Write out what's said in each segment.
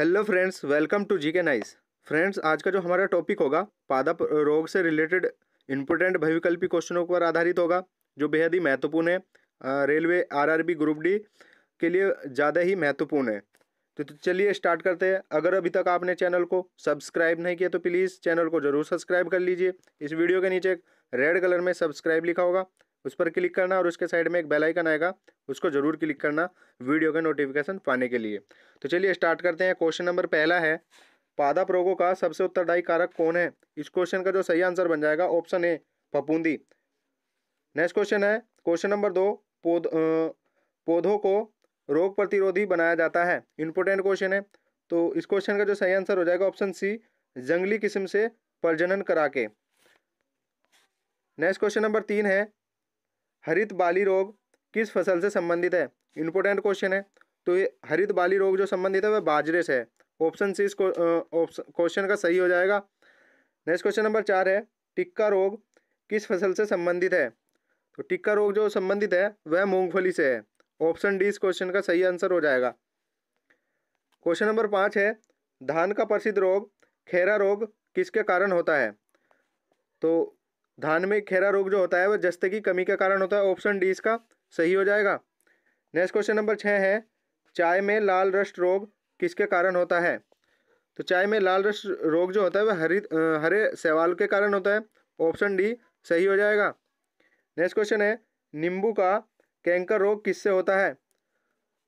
hello friends welcome to G K nice friends आज का जो हमारा टॉपिक होगा पादप रोग से रिलेटेड इम्पोर्टेंट भविकल्पी क्वेश्चनों पर आधारित होगा जो बेहद ही महत्वपूर्ण है रेलवे आरआरबी ग्रुप डी के लिए ज़्यादा ही महत्वपूर्ण है तो, तो चलिए स्टार्ट करते हैं अगर अभी तक आपने चैनल को सब्सक्राइब नहीं किया तो प्लीज़ चैनल को ज़रूर सब्सक्राइब कर लीजिए इस वीडियो के नीचे रेड कलर में सब्सक्राइब लिखा होगा उस पर क्लिक करना और उसके साइड में एक बेल आइकन आएगा उसको जरूर क्लिक करना वीडियो के नोटिफिकेशन पाने के लिए तो चलिए स्टार्ट करते हैं क्वेश्चन नंबर पहला है पादप रोगों का सबसे उत्तरदायी कारक कौन है इस क्वेश्चन का जो सही आंसर बन जाएगा ऑप्शन ए फपूंदी नेक्स्ट क्वेश्चन है क्वेश्चन नंबर दो पौध पौधों को रोग प्रतिरोधी बनाया जाता है इंपोर्टेंट क्वेश्चन है तो इस क्वेश्चन का जो सही आंसर हो जाएगा ऑप्शन सी जंगली किस्म से प्रजनन करा के नेक्स्ट क्वेश्चन नंबर तीन है हरित बाली रोग किस फसल से संबंधित है इंपॉर्टेंट क्वेश्चन है तो ये हरित बाली रोग जो संबंधित है वह बाजरे से है ऑप्शन सी इस क्वेश्चन का सही हो जाएगा नेक्स्ट क्वेश्चन नंबर चार है टिक्का रोग किस फसल से संबंधित है तो टिक्का रोग जो संबंधित है वह मूंगफली से है ऑप्शन डी इस क्वेश्चन का सही आंसर हो जाएगा क्वेश्चन नंबर पाँच है धान का प्रसिद्ध रोग खेरा रोग किसके कारण होता है तो धान में खेरा रोग जो होता है वह जस्ते की कमी के कारण होता है ऑप्शन डी इसका सही हो जाएगा नेक्स्ट क्वेश्चन नंबर छः है चाय में लाल रस्ट रोग किसके कारण होता है तो चाय में लाल रस रोग जो होता है वह हरी हरे सेवाल के कारण होता है ऑप्शन डी सही हो जाएगा नेक्स्ट क्वेश्चन है नींबू का कैंकर रोग किससे होता है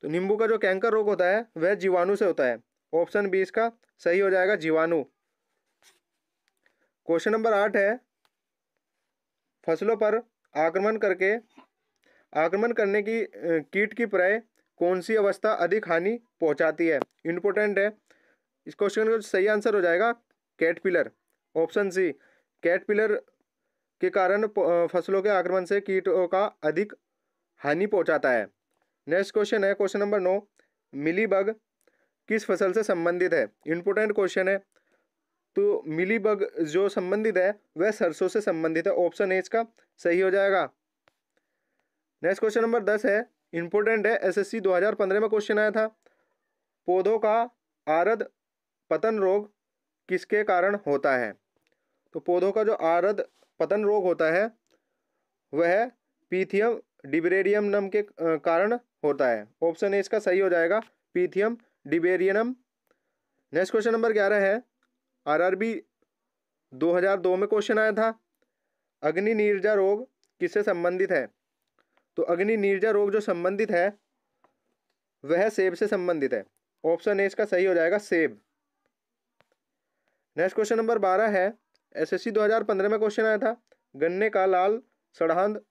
तो नींबू का जो कैंकर रोग होता है वह जीवाणु से होता है ऑप्शन बी इसका सही हो जाएगा जीवाणु क्वेश्चन नंबर आठ है फसलों पर आक्रमण करके आक्रमण करने की कीट की प्राय कौन सी अवस्था अधिक हानि पहुंचाती है इम्पोर्टेंट है इस क्वेश्चन का सही आंसर हो जाएगा कैटपिलर ऑप्शन सी कैटपिलर के कारण फसलों के आक्रमण से कीटों का अधिक हानि पहुंचाता है नेक्स्ट क्वेश्चन है क्वेश्चन नंबर नौ मिलीबग किस फसल से संबंधित है इम्पोर्टेंट क्वेश्चन है तो मिलीबग जो संबंधित है वह सरसों से संबंधित है ऑप्शन ए इसका सही हो जाएगा नेक्स्ट क्वेश्चन नंबर दस है इंपॉर्टेंट है एसएससी 2015 में क्वेश्चन आया था पौधों का आरद पतन रोग किसके कारण होता है तो पौधों का जो आरद पतन रोग होता है वह पीथियम डिबेरियम नम के कारण होता है ऑप्शन ए इसका सही हो जाएगा Pythium debaryanum next question number ग्यारह है आरआरबी 2002 में क्वेश्चन आया था अग्नि नीरजा रोग किससे संबंधित है तो अग्नि नीरजा रोग जो संबंधित है वह सेब से संबंधित है ऑप्शन ए इसका सही हो जाएगा सेब नेक्स्ट क्वेश्चन नंबर बारह है एसएससी 2015 में क्वेश्चन आया था गन्ने का लाल सड़हंद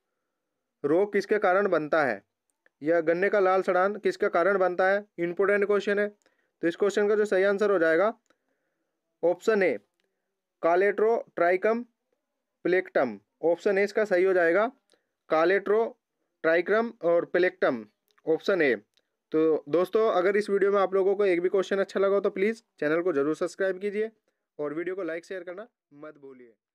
रोग किसके कारण बनता है या गन्ने का लाल सड़ान किसके कारण बनता है इम्पोर्टेंट क्वेश्चन है तो इस क्वेश्चन का जो सही आंसर हो जाएगा ऑप्शन ए कालेट्रो ट्राइकम प्लेक्टम ऑप्शन ए इसका सही हो जाएगा कालेट्रो ट्राइक्रम और प्लेक्टम ऑप्शन ए तो दोस्तों अगर इस वीडियो में आप लोगों को एक भी क्वेश्चन अच्छा लगा हो तो प्लीज़ चैनल को ज़रूर सब्सक्राइब कीजिए और वीडियो को लाइक शेयर करना मत भूलिए